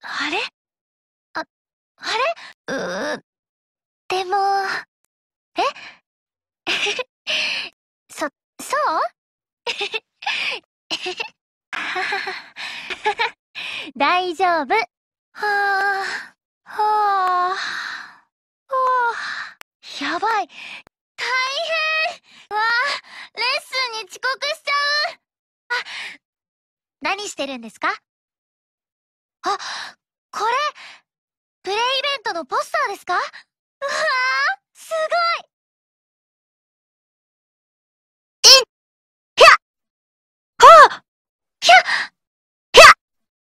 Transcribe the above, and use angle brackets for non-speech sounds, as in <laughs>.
あれあ、あれうー、でも、え <laughs> そ、そう <laughs> 大丈夫。はあ、はあ、はあ、やばい。大変わあ、レッスンに遅刻しちゃうあ、何してるんですかあこれプレイイベントのポスターですか